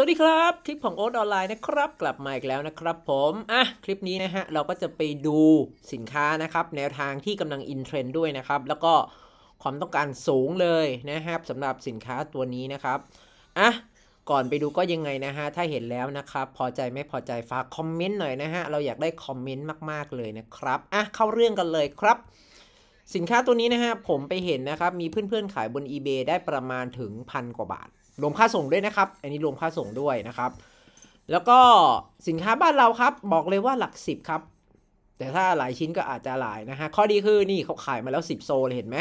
สวัสดีครับทิปของโอ๊ตออนไลน์นะครับ กลับมาอีกแล้วนะครับผมอ่ะคลิปนี้นะฮะเราก็จะไปดูสินค้านะครับแนวทางที่กำลังอินเทรนด์ด้วยนะครับ แล้วก็ความต้องการสูงเลยนะครับสำหรับสินค้าตัวนี้นะครับอ่ะก่อนไปดูก็ยังไงนะฮะถ้าเห็นแล้วนะครับ พอใจไม่พอใจฝากคอมเมนต์หน่อยนะฮะเราอยากได้คอมเมนต์มาก ๆ เลยนะครับอ่ะเข้าเรื่องกันเลยครับ สินค้าตัวนี้นะฮะผมไปเห็นนะครับมีเพื่อนๆขายบน eBay ได้ประมาณถึงพันกว่าบาทรวมค่าส่งด้วยนะครับ อันนี้รวมค่าส่งด้วยนะครับ แล้วก็สินค้าบ้านเราครับ บอกเลยว่าหลักสิบครับ แต่ถ้าหลายชิ้นก็อาจจะหลายนะฮะ ข้อดีคือนี่เขาขายมาแล้ว 10 โซเลยเห็นไหม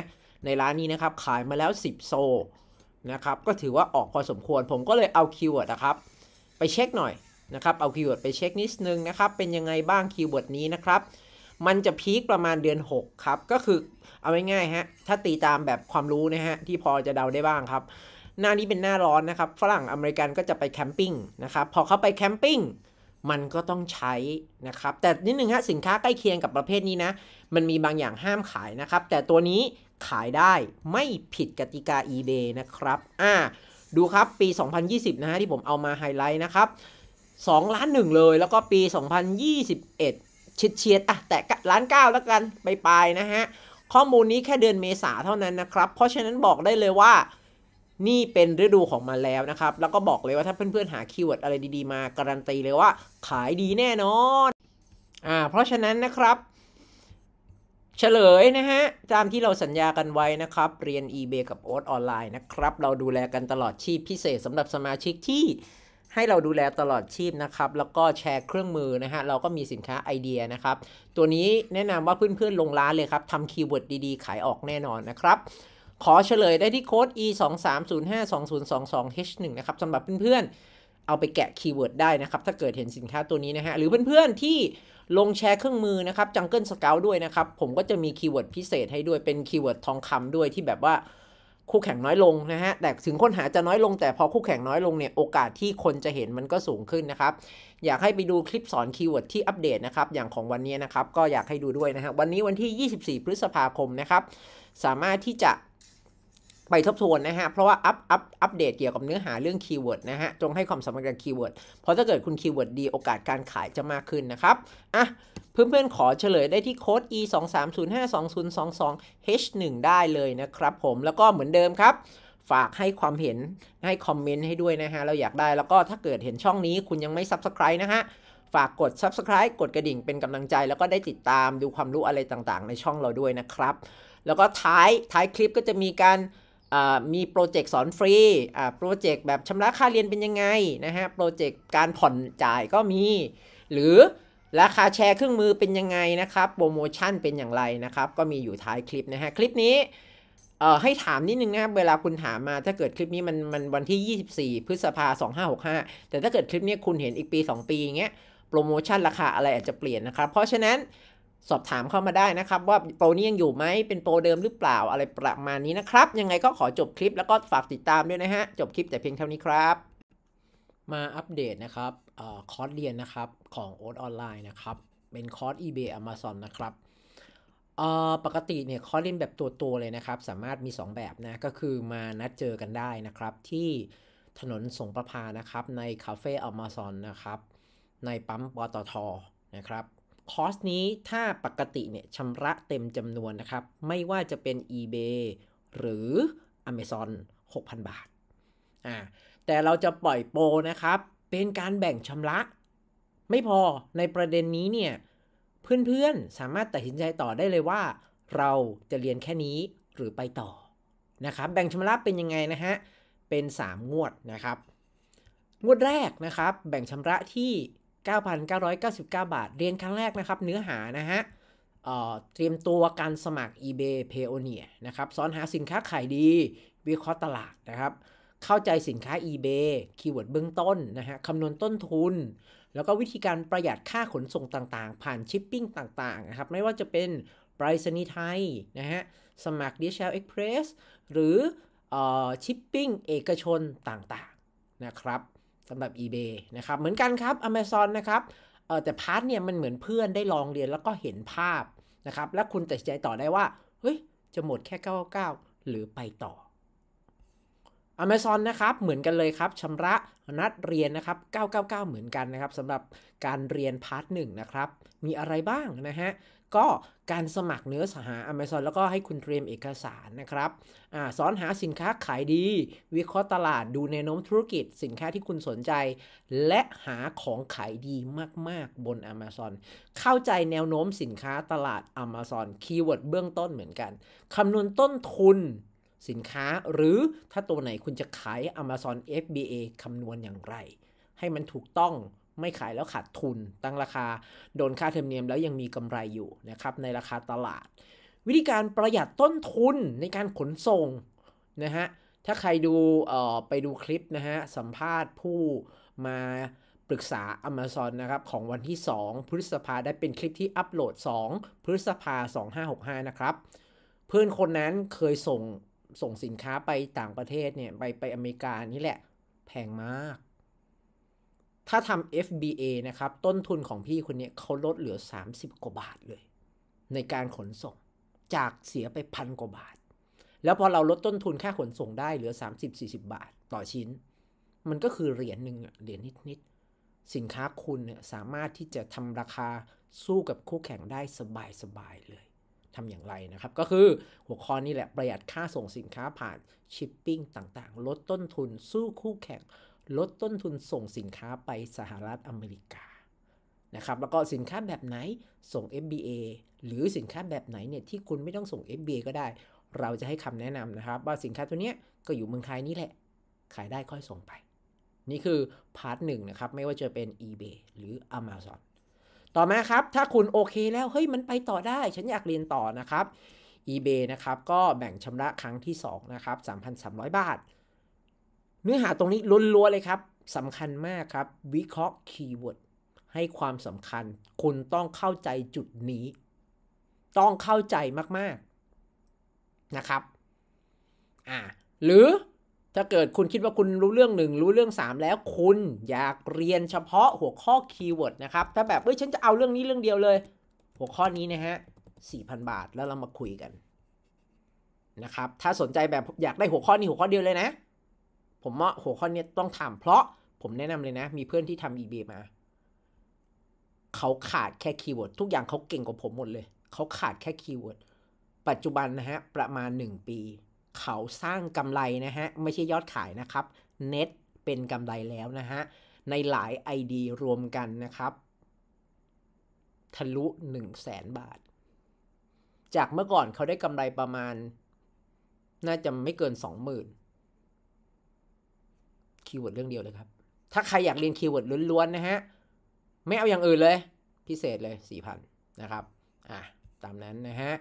ในร้านนี้นะครับ ขายมาแล้ว10โซนะครับ ก็ถือว่าออกพอสมควร ผมก็เลยเอาคีย์เวิร์ดนะครับไปเช็คหน่อยนะครับ เอาคีย์เวิร์ดไปเช็คนิดนึงนะครับเป็นยังไงบ้างคีย์เวิร์ดนี้นะครับ มันจะพีคประมาณเดือน 6 ครับ ก็คือเอาง่ายๆฮะ ถ้าตีตามแบบความรู้นะฮะที่พอจะเดาได้บ้างครับหน้านี้เป็นหน้าร้อนนะครับฝรั่งอเมริกันก็จะไปแคมปิ้งนะครับพอเขาไปแคมปิ้งมันก็ต้องใช้นะครับแต่นิดนึงฮะสินค้าใกล้เคียงกับประเภทนี้นะมันมีบางอย่างห้ามขายนะครับแต่ตัวนี้ขายได้ไม่ผิดกติกา eBay นะครับอ่าดูครับปี 2020นะฮะที่ผมเอามาไฮไลท์นะครับ2ล้านหนึ่งเลยแล้วก็ปี 2021 ชิดเชียดอ่ะแต่ล้านเก้าแล้วกันไปไปนะฮะข้อมูลนี้แค่เดือนเมษาเท่านั้นนะครับ เพราะฉะนั้นบอกได้เลยว่านี่เป็นฤดูของมันแล้วนะครับ แล้วก็บอกเลยว่าถ้าเพื่อนๆหาคีย์เวิร์ดอะไรดีๆมาการันตีเลยว่าขายดีแน่นอนอ่าเพราะฉะนั้นนะครับฉลยนะฮะตามที่เราสัญญากันไว้นะครับ เรียน eBay กับโอ๊ตออนไลน์นะครับ เราดูแลกันตลอดชีพพิเศษสำหรับสมาชิกที่ให้เราดูแลตลอดชีพนะครับ แล้วก็แชร์เครื่องมือนะฮะ เราก็มีสินค้าไอเดียนะครับ ตัวนี้แนะนำว่าเพื่อนๆ ลงร้านเลยครับทำคีย์เวิร์ดดีๆ ขายออกแน่นอนนะครับขอเฉลยได้ที่โค้ด e 2 3 0 5 2 0 2 2 h 1นะครับ สำหรับเพื่อนๆ เอาไปแกะคีย์เวิร์ดได้นะครับ ถ้าเกิดเห็นสินค้าตัวนี้นะฮะ หรือเพื่อนๆ ที่ลงแชร์เครื่องมือนะครับจังเกิลสเกลด้วยนะครับ ผมก็จะมีคีย์เวิร์ดพิเศษให้ด้วย เป็นคีย์เวิร์ดทองคำด้วยที่แบบว่าคู่แข่งน้อยลงนะฮะ แต่ถึงค้นหาจะน้อยลง แต่พอคู่แข่งน้อยลงเนี่ย โอกาสที่คนจะเห็นมันก็สูงขึ้นนะครับ อยากให้ไปดูคลิปสอนคีย์เวิร์ดที่อัปเดตนะครับอย่างของวันนี้นะครับก็อยากให้ดูด้วยนะฮะวันนี้วันที่ 24 พฤษภาคมนะครับสามารถที่จะไปทบทวนนะฮะ เพราะว่าอัพ อัพ อัปเดตเกี่ยวกับเนื้อหาเรื่องคีย์เวิร์ดนะฮะ จงให้ความสำคัญกับคีย์เวิร์ดเพราะถ้าเกิดคุณคีย์เวิร์ดดีโอกาสการขายจะมากขึ้นนะครับ อ่ะ เพื่อนๆขอเฉลยได้ที่โค้ด e 2 3 0 5 2 0 2 2 h 1ได้เลยนะครับผม แล้วก็เหมือนเดิมครับ ฝากให้ความเห็น ให้คอมเมนต์ให้ด้วยนะฮะ เราอยากได้ แล้วก็ถ้าเกิดเห็นช่องนี้คุณยังไม่ Subscribe นะฮะ ฝากกด subscribe กดกระดิ่งเป็นกำลังใจ แล้วก็ได้ติดตามดูความรู้อะไรต่างๆ ในช่องเราด้วยนะครับ แล้วก็ท้ายท้ายคลิปก็จะมีการมีโปรเจกต์สอนฟรี โปรเจกต์แบบชำระค่าเรียนเป็นยังไงนะฮะ โปรเจกต์การผ่อนจ่ายก็มี หรือราคาแชร์เครื่องมือเป็นยังไงนะครับ โปรโมชั่นเป็นอย่างไรนะครับ ก็มีอยู่ท้ายคลิปนะฮะ คลิปนี้ให้ถามนิดนึงนะครับ เวลาคุณถามมา ถ้าเกิดคลิปนี้มันมันวันที่ 24พฤษภา2565 แต่ถ้าเกิดคลิปนี้คุณเห็นอีกปี 2 ปีอย่างเงี้ย โปรโมชั่นราคาอะไรอาจจะเปลี่ยนนะครับ เพราะฉะนั้นสอบถามเข้ามาได้นะครับว่าโปรนี้ยังอยู่ไหมเป็นโปรเดิมหรือเปล่าอะไรประมาณนี้นะครับ ยังไงก็ขอจบคลิปแล้วก็ฝากติดตามด้วยนะฮะ จบคลิปแต่เพียงเท่านี้ครับ มาอัปเดตนะครับอคอร์สเรียนนะครับของโอทออนไลน์นะครับ เป็นคอร์ส eBay Amazon นะครับปกติเนี่ยคอร์สเรียนแบบตัวตัวเลยนะครับ สามารถมี 2 แบบนะ ก็คือมานัดเจอกันได้นะครับ ที่ถนนสงประพานะครับ ในคาเฟ่อมซอนนะครับ ในปั๊มปตทนะครับคอร์สนี้ถ้าปกติเนี่ยชำระเต็มจำนวนนะครับ ไม่ว่าจะเป็น eBay หรือ Amazon 6,000 บาทอ่าแต่เราจะปล่อยโปรนะครับเป็นการแบ่งชำระ ไม่พอในประเด็นนี้เนี่ยเพื่อนๆสามารถตัดสินใจต่อได้เลยว่า เราจะเรียนแค่นี้หรือไปต่อนะครับแบ่งชำระเป็นยังไงนะฮะเป็น 3 งวดนะครับงวดแรกนะครับแบ่งชำระที่9,999 บาท เรียนครั้งแรกนะครับ เนื้อหานะฮะเตรียมตัวการสมัคร eBay p a o n e e r นะครับสอนหาสินค้าขายดี วิเคราะห์ตลาดนะครับ เข้าใจสินค้า eBay คีย์เวิร์ดเบื้องต้นนะฮะ คำนวณต้นทุน แล้วก็วิธีการประหยัดค่าขนส่งต่างๆ ผ่านชิปปิ้งต่างๆนะครับ ไม่ว่าจะเป็นไปรษณีย์ไทยนะฮะสมัคร d h l Express หรือชิปปิ้งเอกชนต่างๆนะครับสำหรับ eBay นะครับ เหมือนกันครับ Amazon นะครับเออแต่พาร์ทเนี่ย มันเหมือนเพื่อนได้ลองเรียนแล้วก็เห็นภาพนะครับ และคุณตัดใจต่อได้ว่า เฮ้ย จะหมดแค่ 9 9 หรือไปต่อ Amazon นะครับเหมือนกันเลยครับชำระนัดเรียนนะครับ 999 เหมือนกันนะครับสำหรับการเรียนพาร์ทหนึ่งนะครับ มีอะไรบ้างนะฮะ ก็การสมัครเนื้อสหา Amazon แล้วก็ให้คุณเตรียมเอกสารนะครับอสอนหาสินค้าขายดี วิเคราะห์ตลาดดูแนวโน้มธุรกิจ สินค้าที่คุณสนใจ และหาของขายดีมากๆ บน Amazon เข้าใจแนวโน้มสินค้าตลาด Amazon คีย์เวิร์ดเบื้องต้นเหมือนกันคำนวณต้นทุนสินค้าหรือถ้าตัวไหนคุณจะขาย Amazon FBA คำนวณอย่างไร ให้มันถูกต้องไม่ขายแล้วขาดทุนตั้งราคาโดนค่าเทอมเนียมแล้วยังมีกำไรอยู่นะครับในราคาตลาด วิธีการประหยัดต้นทุนในการขนส่งนะฮะถ้าใครดูไปดูคลิปนะฮะสัมภาษณ์ผู้มาปรึกษา Amazon นะครับของวันที่ 2 พฤษภาได้เป็นคลิปที่อัปโหลด 2 พฤษภา 2565นะครับเพื่อนคนนั้นเคยส่งส่งสินค้าไปต่างประเทศเนี่ย ไปไปอเมริกานี่แหละ แพงมาก ถ้าทำ FBA นะครับ ต้นทุนของพี่คนนี้เขาลดเหลือ 30 กว่าบาทเลย ในการขนส่งจากเสียไปพันกว่าบาท แล้วพอเราลดต้นทุนค่าขนส่งได้เหลือ 30-40 บาทต่อชิ้น มันก็คือเหรียญหนึ่งเหรียญนิดๆสินค้าคุณเนี่ยสามารถที่จะทำราคาสู้กับคู่แข่งได้สบายๆเลยทำอย่างไรนะครับก็คือหัวข้อนี้แหละประหยัดค่าส่งสินค้าผ่านชิปปิ้งต่างๆ ลดต้นทุน สู้คู่แข่งลดต้นทุนส่งสินค้าไปสหรัฐอเมริกานะครับแล้วก็สินค้าแบบไหนส่ง FBA หรือสินค้าแบบไหนเนี่ยที่คุณไม่ต้องส่ง FBA ก็ได้ เราจะให้คำแนะนำนะครับ ว่าสินค้าตัวเนี้ยก็อยู่เมืองไทยนี่แหละขายได้ค่อยส่งไป นี่คือพาร์ทหนึ่งนะครับไม่ว่าจะเป็น eBay หรือ Amazon ต่อมาครับ ถ้าคุณโอเคแล้ว เฮ้ยมันไปต่อได้ ฉันอยากเรียนต่อนะครับ eBay นะครับ ก็แบ่งชำระครั้งที่ 2 นะครับ 3,300 บาท เนื้อหาตรงนี้ล้วน ๆ เลยครับสำคัญมากครับ วิเคราะห์คีย์เวิร์ดให้ความสำคัญ คุณต้องเข้าใจจุดนี้ ต้องเข้าใจมากๆ นะครับอ่าหรือถ้าเกิดคุณคิดว่าคุณรู้เรื่องหนึ่งรู้เรื่อง3แล้วคุณอยากเรียนเฉพาะหัวข้อคีย์เวิร์ดนะครับ ถ้าแบบเอ้ยฉันจะเอาเรื่องนี้เรื่องเดียวเลย หัวข้อนี้นะฮะ4,000บาทแล้วเรามาคุยกัน นะครับ ถ้าสนใจแบบอยากได้หัวข้อนี้หัวข้อเดียวเลยนะ ผมว่าหัวข้อนี้ต้องทำเพราะ ผมแนะนำเลยนะ มีเพื่อนที่ทำ eBay มาเขาขาดแค่คีย์เวิร์ดทุกอย่างเขาเก่งกว่าผมหมดเลยเขาขาดแค่คีย์เวิร์ดปัจจุบันนะฮะประมาณ 1 ปีเขาสร้างกำไรนะฮะ ไม่ใช่ยอดขายนะครับเน็ตเป็นกำไรแล้วนะฮะ ในหลายไอดีรวมกันนะครับ ทะลุ1 0 0 0แสนบาท จากเมื่อก่อนเขาได้กำไรประมาณ น่าจะไม่เกิน 20,000คีย์เวิร์ดเรื่องเดียวเลยครับ ถ้าใครอยากเรียนคีย์เวิร์ดล้วนๆนะฮะ ไม่เอาอย่างอื่นเลยพิเศษเลย 4,000 นะครับ อ่ะ ตามนั้นนะฮะ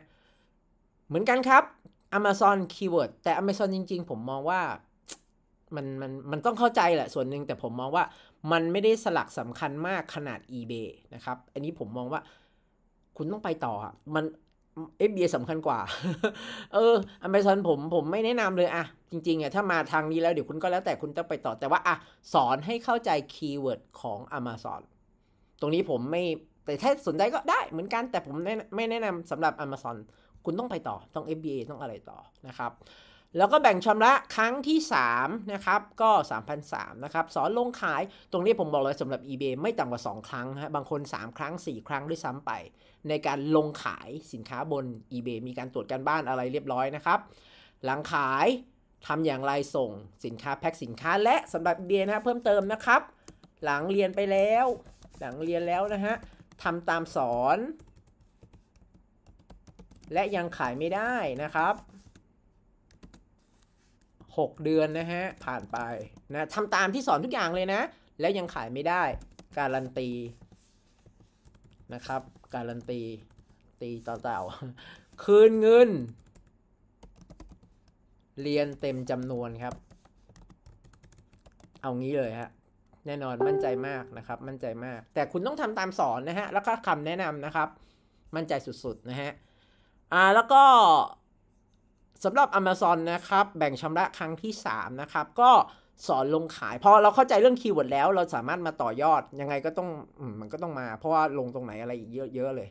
เหมือนกันครับ Amazon keyword แต่ Amazon จริงๆ ผมมองว่า มันมันมันต้องเข้าใจแหละส่วนหนึ่ง แต่ผมมองว่ามันไม่ได้สลักสำคัญมากขนาด eBay นะครับ อันนี้ผมมองว่าคุณต้องไปต่อมันเอฟบีสำคัญกว่า เอออเมซอนผมผมไม่แนะนำเลยอะจริงๆอะถ้ามาทางนี้แล้วเดี๋ยวคุณก็แล้วแต่คุณต้องไปต่อ แต่ว่าอะสอนให้เข้าใจคีย์เวิร์ดของ Amazon ตรงนี้ผมไม่แต่ถ้าสนใจก็ได้เหมือนกันแต่ผมไม่แนะนำสำหรับ Amazon คุณต้องไปต่อต้อง MBA ต้องอะไรต่อนะครับแล้วก็แบ่งชำระครั้งที่3นะครับก็3,003นะครับสอนลงขายตรงนี้ผมบอกเลยสำหรับ eBay ไม่ต่ำกว่า 2 ครั้งฮะบางคน 3 ครั้ง 4 ครั้งด้วยซ้ำไป ในการลงขายสินค้าบน eBay มีการตรวจการบ้านอะไรเรียบร้อยนะครับหลังขายทำอย่างไรส่งสินค้าแพ็คสินค้าและสำหรับ eBay นะเพิ่มเติมนะครับ หลังเรียนไปแล้วหลังเรียนแล้วนะฮะทำตามสอนและยังขายไม่ได้นะครับ 6 เดือนนะฮะ ผ่านไป นะทำตามที่สอนทุกอย่างเลยนะ และยังขายไม่ได้ การันตีนะครับ การันตีตีต่อเต่าคืนเงิน เรียนเต็มจำนวนครับ เอางี้เลยฮะแน่นอนมั่นใจมากนะครับมั่นใจมาก แต่คุณต้องทำตามสอนนะฮะแล้วก็คำแนะนำนะครับ มั่นใจสุดๆนะฮะอ่าแล้วก็สำหรับ Amazon นะครับ แบ่งชำระครั้งที่3นะครับก็สอนลงขายพอเราเข้าใจเรื่องคีย์เวิร์ดแล้ว เราสามารถมาต่อยอด ยังไงก็ต้องมมันก็ต้องมา เพราะว่าลงตรงไหนอะไรอีกเยอะๆเลย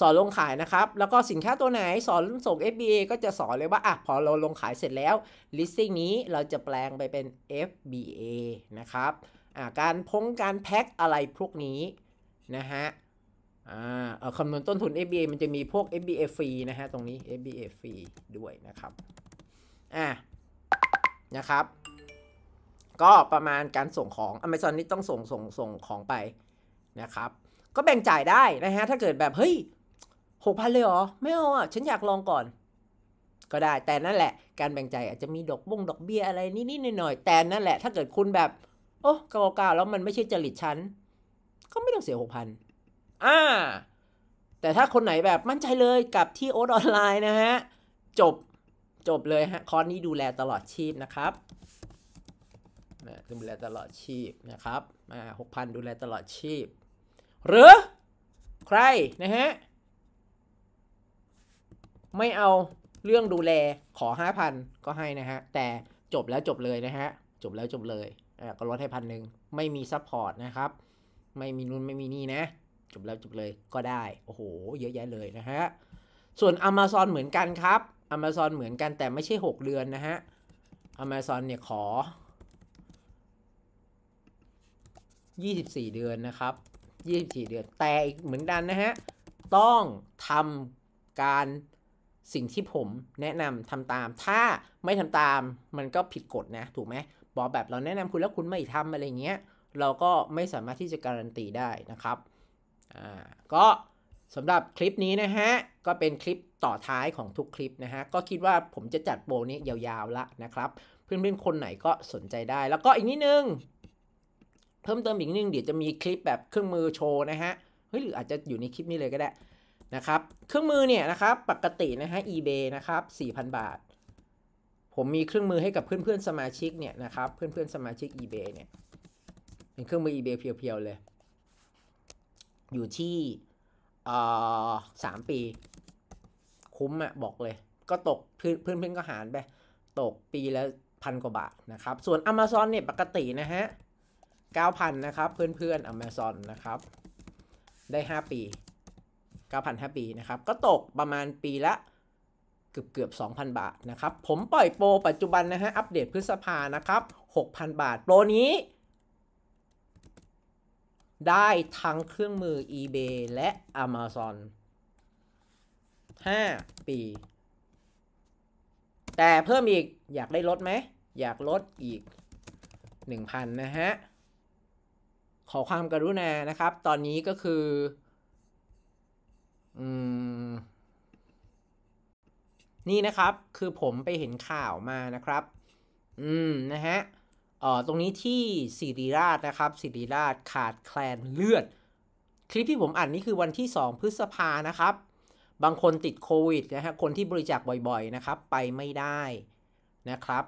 สอนลงขายนะครับ แล้วก็สินค้าตัวไหนสอนส่ง FBA ก็จะสอนเลยว่าอ่ะพอเราลงขายเสร็จแล้ว listing นี้เราจะแปลงไปเป็น FBA นะครับอ่าการพงการแพ็คอะไรพวกนี้นะฮะอ่าเอาคำนวณต้นทุน FBA มันจะมีพวก FBA ฟรีนะฮะ ตรงนี้ FBA ฟรีด้วยนะครับ อ่า นะครับ ก็ประมาณการส่งของ Amazon นี่ต้องส่งส่ง ส่งของไปนะครับ ก็แบ่งจ่ายได้นะฮะ ถ้าเกิดแบบ เฮ้ย หกพันเลยเหรอ ไม่เอาอ่ะ ฉันอยากลองก่อน ก็ได้ แต่นั่นแหละ การแบ่งจ่ายอาจจะมีดอกบงดอกเบี้ยอะไรนิดๆหน่อย ๆ แต่นั่นแหละ ถ้าเกิดคุณแบบ โอ้เก่าๆแล้วมันไม่ใช่จริตฉันก็ไม่ต้องเสียหกพันอ่าแต่ถ้าคนไหนแบบมั่นใจเลยกับที่โอ๊ตออนไลน์นะฮะ จบจบเลยฮะคอร์สนี้ดูแลตลอดชีพนะครับนะดูแลตลอดชีพนะครับมาหกพันดูแลตลอดชีพ หรือใครนะฮะ ไม่เอาเรื่องดูแลขอห้าพันก็ให้นะฮะ แต่จบแล้วจบเลยนะฮะ จบแล้วจบเลยอ่าก็ลดให้พันหนึ่งไม่มีซัพพอร์ตนะครับ ไม่มีนู่นไม่มีนี่นะจบแล้วจบเลยก็ได้โอ้โหเยอะแยะเลยนะฮะส่วน Amazon เหมือนกันครับ Amazon เหมือนกันแต่ไม่ใช่ 6 เดือนนะฮะ Amazon เนี่ยขอ 24 เดือนนะครับ 24 เดือนแต่อีกเหมือนกันนะฮะต้องทำการสิ่งที่ผมแนะนำทำตาม ถ้าไม่ทำตามมันก็ผิดกฎนะ ถูกไหมบอกแบบเราแนะนำคุณแล้วคุณไม่ทำอะไรเงี้ย เราก็ไม่สามารถที่จะการันตีได้นะครับก็สำหรับคลิปนี้นะฮะก็เป็นคลิปต่อท้ายของทุกคลิปนะฮะก็คิดว่าผมจะจัดโปรนี้ยาวๆละนะครับเพื่อนๆคนไหนก็สนใจได้ แล้วก็อีกนิดนึงเพิ่มเติมอีกนิดนึงเดี๋ยวจะมีคลิปแบบเครื่องมือโชว์นะฮะเฮ้ยหรืออาจจะอยู่ในคลิปนี้เลยก็ได้นะครับเครื่องมือเนี่ยนะครับปกตินะฮะ eBay นะครับ4,000 บาท ผมมีเครื่องมือให้กับเพื่อนๆสมาชิกเนี่ยนะครับเพื่อนๆสมาชิก eBay เนี่ยเป็นเครื่องมือ eBay เพียวๆเลยอยู่ที่สามปี คุ้มอะบอกเลย ก็ตกเพื่อนเพื่อนก็หารไป ตกปีละพันกว่าบาทนะครับ ส่วน Amazon เนี่ยปกตินะฮะ9,000นะครับ เพื่อนๆ Amazon นะครับ ได้ 5 ปี9,000 5ปีนะครับ ก็ตกประมาณปีละเกือบเกือบ2,000 บาทนะครับ ผมปล่อยโปรปัจจุบันนะฮะอัปเดตพฤษภานะครับ 6,000 บาทโปรนี้ได้ทั้งเครื่องมือ eBay และ Amazon 5ปี แต่เพิ่มอีกอยากได้ลดไหม อยากลดอีก 1,000 นะฮะ ขอความกรุณานะครับ ตอนนี้ก็คือ อืม นี่นะครับ คือผมไปเห็นข่าวมานะครับ อืมนะฮะตรงนี้ที่สิริราชนะครับสิริราชขาดแคลนเลือด คลิปที่ผมอ่านนี่คือวันที่ 2 พฤษภานะครับ บางคนติดโควิดนะฮะคนที่บริจาคบ่อยๆ นะครับ ไปไม่ได้นะครับ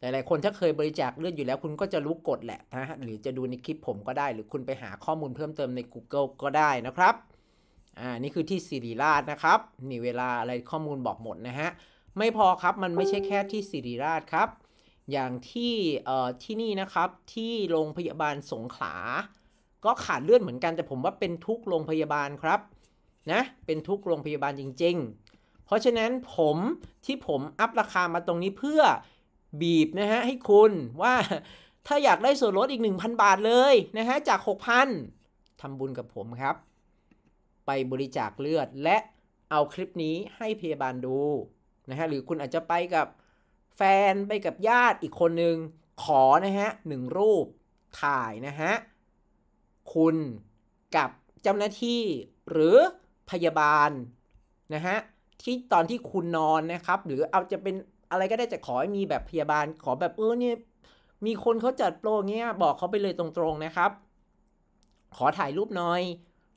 หลายๆคนถ้าเคยบริจาคเลือดอยู่แล้วคุณก็จะรู้กฎแหละนะฮะหรือจะดูในคลิปผมก็ได้หรือคุณไปหาข้อมูลเพิ่มเติมใน Google ก็ได้นะครับอ่านี่คือที่สิริราชนะครับนี่เวลาอะไรข้อมูลบอกหมดนะฮะไม่พอครับมันไม่ใช่แค่ที่สิริราชครับอย่างที่ที่นี่นะครับ ที่โรงพยาบาลสงขลาก็ขาดเลือดเหมือนกันแต่ผมว่าเป็นทุกโรงพยาบาลครับนะเป็นทุกโรงพยาบาลจริง ๆ เพราะฉะนั้นผมที่ผมอัพราคามาตรงนี้เพื่อบีบนะฮะให้คุณว่าถ้าอยากได้ส่วนลดอีก 1,000 บาทเลยนะฮะจาก 6,000 ทำบุญกับผมครับ ไปบริจาคเลือดและเอาคลิปนี้ให้พยาบาลดูนะฮะหรือคุณอาจจะไปกับแฟน ไปกับญาติอีกคน นึง ขอ นะฮะหนึ่งรูปถ่าย นะฮะ คุณกับเจ้าหน้าที่หรือพยาบาลนะฮะ ที่ตอนที่คุณนอนนะครับ หรือ เอา จะ เป็น อะไรก็ได้จะขอ ให้มีแบบพยาบาลขอแบบเออเนี่ยมีคนเขาจัดโปรเงี้ยบอกเขาไปเลยตรงๆนะครับ ขอถ่ายรูปหน่อย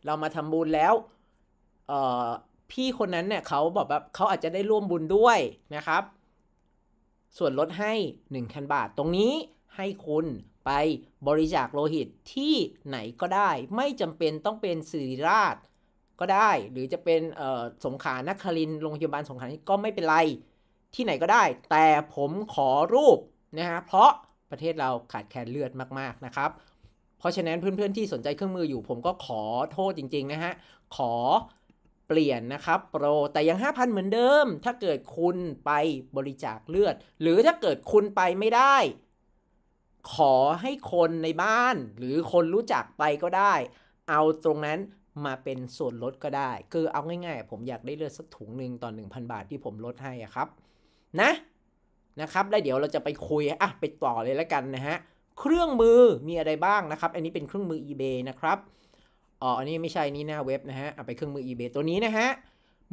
เรามาทำบุญแล้วเออพี่คนนั้นเนี่ยเขาบอกแบบเขาอาจจะได้ร่วมบุญด้วยนะครับส่วนลดให้1,000บาท ตรงนี้ให้คุณไปบริจาคโลหิตที่ไหนก็ได้ ไม่จำเป็นต้องเป็นสิริราชก็ได้ หรือจะเป็นสงขานครินโรงพยาบาลสงขานก็ไม่เป็นไรที่ไหนก็ได้ แต่ผมขอรูป นะฮะเพราะประเทศเราขาดแคลนเลือดมาก ๆ นะครับ เพราะฉะนั้น เพื่อน ๆ ที่สนใจเครื่องมืออยู่ผมก็ขอโทษจริงๆนะฮะขอเปลี่ยนนะครับ โปร แต่ยัง 5,000 เหมือนเดิม ถ้าเกิดคุณไปบริจาคเลือด หรือถ้าเกิดคุณไปไม่ได้ ขอให้คนในบ้าน หรือคนรู้จักไปก็ได้ เอาตรงนั้นมาเป็นส่วนลดก็ได้ คือเอาง่ายๆ ผมอยากได้เลือดสักถุงหนึ่งตอน1,000 บาทที่ผมลดให้อะครับ นะนะครับแล้วเดี๋ยวเราจะไปคุยอ่ะไปต่อเลยแล้วกันนะฮะ เครื่องมือมีอะไรบ้างนะครับ อันนี้เป็นเครื่องมือ eBay นะครับอ๋อ อันนี้ไม่ใช่นี่หน้าเว็บนะฮะเอาไปเครื่องมือ eBay ตัวนี้นะฮะ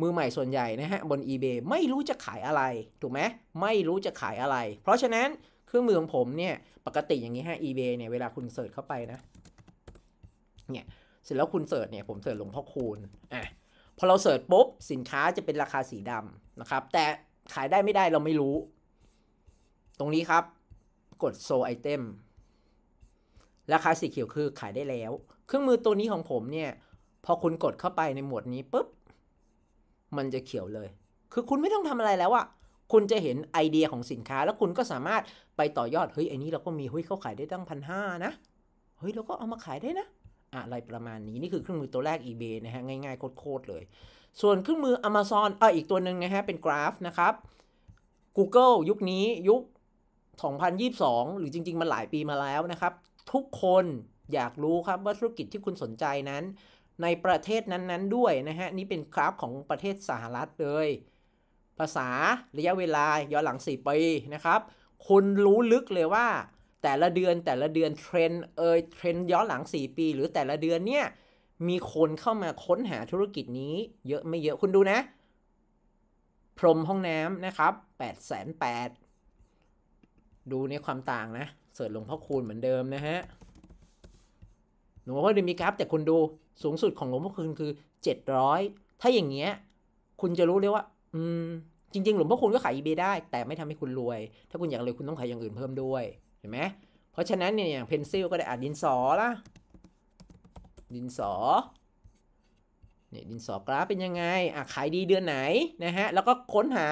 มือใหม่ส่วนใหญ่นะฮะบน eBay ไม่รู้จะขายอะไร ถูกไหมไม่รู้จะขายอะไร เพราะฉะนั้นเครื่องมือของผมเนี่ยปกติอย่างนี้ฮะ eBay เนี่ยเวลาคุณเสิร์ชเข้าไปนะเนี่ยเสร็จแล้วคุณเสิร์ชเนี่ยผมเสิร์ชหลวงพ่อคูณอ่ะพอเราเสิร์ชปุ๊บ สินค้าจะเป็นราคาสีดำนะครับแต่ขายได้ไม่ได้เราไม่รู้ ตรงนี้ครับ กดโซไอเทมราคาสีเขียวคือขายได้แล้วเครื่องมือตัวนี้ของผมเนี่ย พอคุณกดเข้าไปในหมวดนี้ปุ๊บ มันจะเขียวเลย คือคุณไม่ต้องทำอะไรแล้วอะคุณจะเห็นไอเดียของสินค้า แล้วคุณก็สามารถไปต่อยอด เฮ้ย ไอ้นี้เราก็มีเฮ้ยเขาขายได้ตั้งพันห้านะ เฮ้ยเราก็เอามาขายได้นะ อะไรประมาณนี้ นี่คือเครื่องมือตัวแรก eBay นะฮะ ง่ายๆโคตรเลย ส่วนเครื่องมือ Amazon เอออีกตัวหนึ่งนะฮะเป็นกราฟนะครับ Google ยุคนี้ยุค 2022 หรือจริง ๆมันหลายปีมาแล้วนะครับ ทุกคนอยากรู้ครับว่าธุรกิจที่คุณสนใจนั้น ในประเทศนั้นๆด้วยนะฮะ นี่เป็นกราฟของประเทศสหรัฐเลยภาษาระยะเวลาย้อนหลัง4ปีนะครับ คุณรู้ลึกเลยว่า แต่ละเดือนแต่ละเดือนเทรนเอยเทรนย้อนหลัง 4 ปี หรือแต่ละเดือนเนี่ยมีคนเข้ามาค้นหาธุรกิจนี้ เยอะไม่เยอะคุณดูนะ พรมห้องน้ำนะครับ 8 8 0 0 0ดูในความต่างนะเสิร์ชหลวงพ่อคูณเหมือนเดิมนะฮะหลวงพ่อคูมีกราฟแต่คนดูสูงสุดของหลวงพ่อคุณคือเจ็ดร้อยถ้าอย่างเงี้ยคุณจะรู้เลยว่า อืม จริง ๆ หลวงพ่อคุณก็ขายอีเบได้แต่ไม่ทำให้คุณรวย ถ้าคุณอยากรวยคุณต้องขายอย่างอื่นเพิ่มด้วยเห็นไหม เพราะฉะนั้นเนี่ย อย่างเพนซิลก็ได้อ่ะ ดินสอละดินสอเนี่ยดินสอ กราฟเป็นยังไง อ่ะ ขายดีเดือนไหนนะฮะ แล้วก็ค้นหา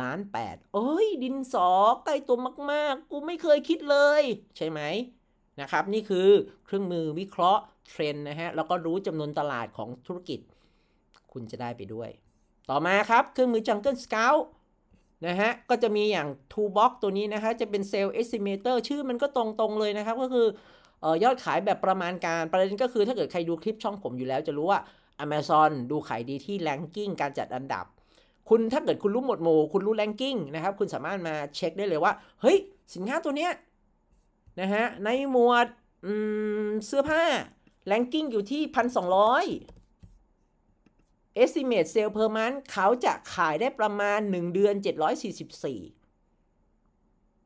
ล้านแปดเอ้ย ดินสอใกล้ตัวมากๆกูไม่เคยคิดเลย ใช่ไหมนะครับนี่คือเครื่องมือวิเคราะห์เทรนนะฮะแล้วก็รู้จำนวนตลาดของธุรกิจ คุณจะได้ไปด้วย ต่อมาครับเครื่องมือ Jungle Scout นะฮะก็จะมีอย่าง Toolbox ตัวนี้นะฮะจะเป็น s a l e อ Estimator ชื่อมันก็ตรงๆเลยนะครับ ก็คืออยอดขายแบบประมาณการประเด็นก็คือถ้าเกิดใครดูคลิปช่องผมอยู่แล้วจะรู้ว่า Amazon ดูขายดีที่แลนกิ้งการจัดอันดับ คุณถ้าเกิดคุณรู้หมดหมู่คุณรู้แลนกิ้งนะครับคุณสามารถมาเช็คได้เลยว่า เฮ้ยสินค้าตัวเนี้ยนะฮะ ในหมวดเสื้อผ้าแลงกิ้งอยู่ที่ 1,200 estimate sale per month เขาจะขายได้ประมาณ 1 เดือน 744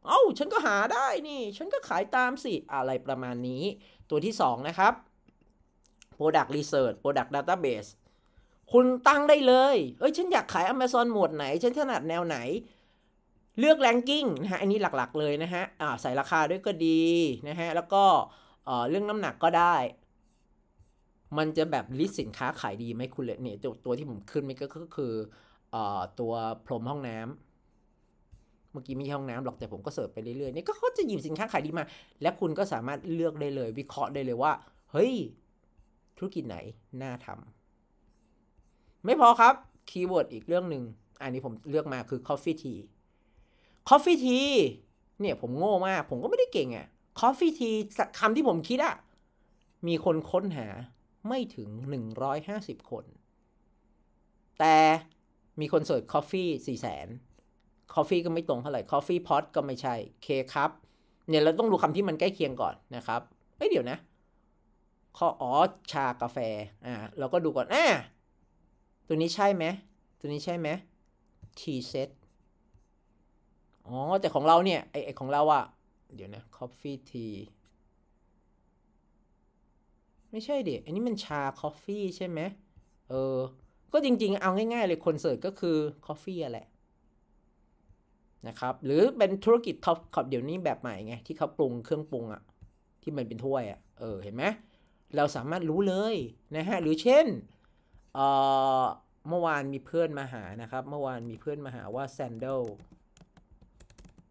เอ้า ฉันก็หาได้นี่ ฉันก็ขายตามสิ อะไรประมาณนี้ ตัวที่2นะครับ product research product database คุณตั้งได้เลยเอ้ย ฉันอยากขาย Amazon หมวดไหน ฉันถนัดแนวไหนเลือกแรงกิ้งนะฮะ อันนี้หลักๆเลยนะฮะาใส่ราคาด้วยก็ดี นะฮะ แล้วก็เรื่องน้ำหนักก็ได้ มันจะแบบลิสต์สินค้าขายดีไหมคุณเลยเนี่ยตัวตัวที่ผมขึ้นมันก็คืออตัวพรมห้องน้ำ เมื่อกี้ไม่ใช่ห้องน้ำหรอกแต่ผมก็เสิร์ฟไปเรื่อยๆ นี่ก็เขาจะหยิบสินค้าขายดีมา และคุณก็สามารถเลือกได้เลย วิเคราะห์ได้เลยว่าเฮ้ยธุรกิจไหนน่าทำไม่พอครับคีย์เวิร์ดอีกเรื่องหนึ่งอันนี้ผมเลือกมาคือ coffee tea คอฟฟี่ทีเนี่ยผมโง่มาก ผมก็ไม่ได้เก่งอะ่ะคอฟฟี่ทีคำที่ผมคิดอะ่ะ มีคนค้นหาไม่ถึง 150 คน แต่มีคนเสิร์ชคอฟฟี่สี่แสนคอฟฟี่ก็ไม่ตรงเท่าไหร่คอฟฟี่พอตก็ไม่ใช่เคครับเนี่ยเราต้องดูคำที่มันใกล้เคียงก่อนนะครับ เอ้ยเดี๋ยวนะข้ออ๋อชากาแฟ อ่าเราก็ดูก่อนอ่าตัวนี้ใช่ไหม ตัวนี้ใช่ไหมทีเซตอ๋อ แต่ของเราเนี่ยไอของเราอะเดี๋ยวนะ coffee tea ไม่ใช่ดิอันนี้มันชา coffee ใช่ไหม เออ ก็จริงๆ เอาง่ายๆ เลยคนเสิร์ชก็คือ coffee แหละ นะครับ หรือเป็นธุรกิจท็อปขอบเดี๋ยวนี้แบบใหม่ไง ที่เขาปรุงเครื่องปรุงอะที่มันเป็นถ้วยอะเออ เห็นไหม เราสามารถรู้เลย นะฮะ หรือเช่น เออเมื่อวานมีเพื่อนมาหา นะครับ เมื่อวานมีเพื่อนมาหาว่าแซนเดล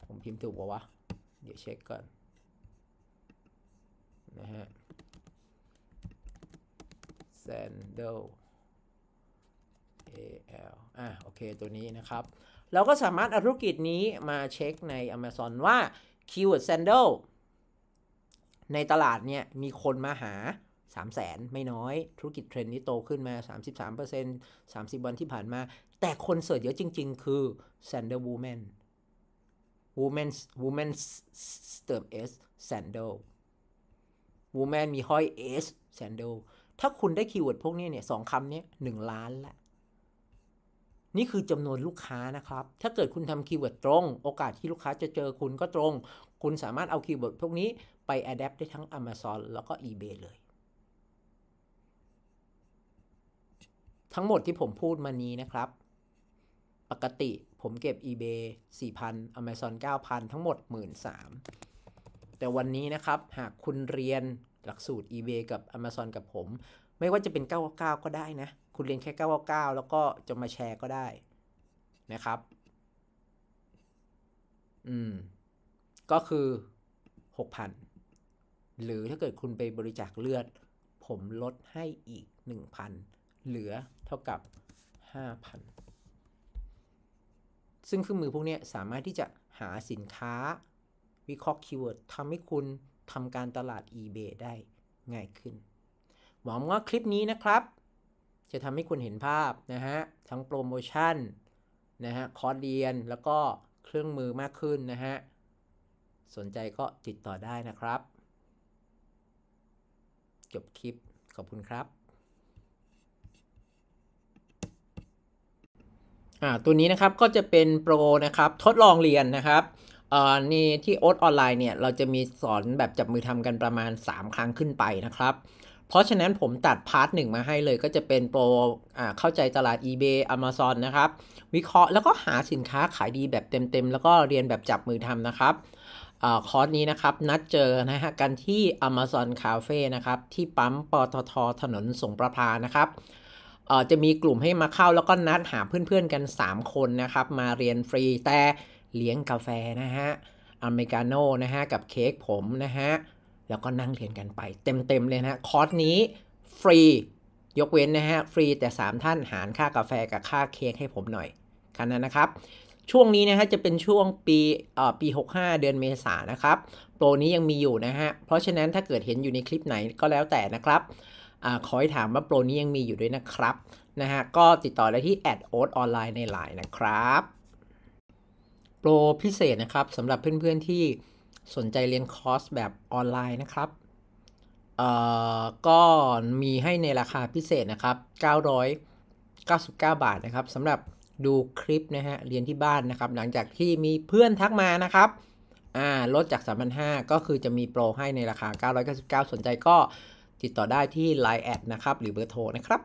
ผมพิมพ์ถูกปะวะ เดี๋ยวเช็คก่อนนะฮะ sandal al อ่ะ โอเค ตัวนี้นะครับ เราก็สามารถเอาธุรกิจนี้มาเช็คใน Amazon ว่าคีย์เวิร์ด sandal ในตลาดเนี่ยมีคนมาหา 3 0 0แสนไม่น้อย ธุรกิจเทรนด์นี้โตขึ้นมา 33% 30 วันที่ผ่านมา แต่คนเสิร์ชเยอะจริง ๆ คือ sandal woman woman w o m น n เติม s sandal woman มีห้อย s sandal ถ้าคุณได้คีย์เวิร์ดพวกนี้เนี่ยสองคำนี้หนึ่งล้านละ นี่คือจำนวนลูกค้านะครับ ถ้าเกิดคุณทำคีย์เวิร์ดตรง โอกาสที่ลูกค้าจะเจอคุณก็ตรง คุณสามารถเอาคีย์เวิร์ดพวกนี้ไป adapt ได้ทั้ง Amazon แล้วก็ eBay เลย ทั้งหมดที่ผมพูดมานี้นะครับปกติผมเก็บ eBay 4,000 Amazon 9,000 ทั้งหมด 13,000 แต่วันนี้นะครับหากคุณเรียนหลักสูตร eBay กับ Amazon กับผม ไม่ว่าจะเป็น 999ก็ได้นะ คุณเรียนแค่ 999แล้วก็จะมาแชร์ก็ได้นะครับอืมก็คือ 6,000 หรือถ้าเกิดคุณไปบริจาคเลือด ผมลดให้อีก 1,000 เหลือเท่ากับ 5,000ซึ่งเครื่องมือพวกนี้สามารถที่จะหาสินค้าวิเคราะห์คีย์เวิร์ดทำให้คุณทำการตลาด eBay ได้ง่ายขึ้นหวังว่าคลิปนี้นะครับ จะทำให้คุณเห็นภาพนะฮะ ทั้งโปรโมชั่นนะฮะ คอร์สเรียนแล้วก็เครื่องมือมากขึ้นนะฮะ สนใจก็ติดต่อได้นะครับ จบคลิปขอบคุณครับอ่า ตัวนี้นะครับ ก็จะเป็นโปรนะครับ ทดลองเรียนนะครับอ่านี่ที่โอ๊ตออนไลน์เนี่ย เราจะมีสอนแบบจับมือทำกันประมาณ 3 ครั้งขึ้นไปนะครับ เพราะฉะนั้นผมตัดพาร์ทหนึ่งมาให้เลยก็จะเป็นโปร อ่า เข้าใจตลาด eBay Amazon นะครับ วิเคราะห์แล้วก็หาสินค้าขายดีแบบเต็มๆแล้วก็เรียนแบบจับมือทำนะครับอคอร์สนี้นะครับ นัดเจอนะฮะ กันที่ Amazon Cafe นะครับ ที่ปั๊มปตทถนนสงประพานะครับจะมีกลุ่มให้มาเข้าแล้วก็นัดหาเพื่อนๆกัน 3 คนนะครับมาเรียนฟรีแต่เลี้ยงกาแฟนะฮะอเมริกาโน่นะฮะกับเค้กผมนะฮะแล้วก็นั่งเรียนกันไปเต็มๆเลยนะคอร์สนี้ฟรียกเว้นนะฮะฟรีแต่ 3 ท่านหารค่ากาแฟกับค่าเค้กให้ผมหน่อยกันนั้นนะครับช่วงนี้นะฮะจะเป็นช่วงปีเอ่อปี 65 เดือนเมษานะครับโปรนี้ยังมีอยู่นะฮะเพราะฉะนั้นถ้าเกิดเห็นอยู่ในคลิปไหนก็แล้วแต่นะครับอขอให้ถามว่าโปรนี้ยังมีอยู่ด้วยนะครับนะฮะก็ติดต่อได้ที่แอดโอ๊ตออนไลน์ในไลน์นะครับโปรพิเศษนะครับสำหรับเพื่อนๆที่สนใจเรียนคอร์สแบบออนไลน์นะครับเอ่อก็มีให้ในราคาพิเศษนะครับ999 บาทนะครับสำหรับดูคลิปนะฮะเรียนที่บ้านนะครับ หลังจากที่มีเพื่อนทักมานะครับอ่าลดจาก3,500ก็คือจะมีโปรให้ในราคา 999 สนใจก็ติดต่อได้ที่ Line แอดนะครับ หรือเบอร์โทรนะครับ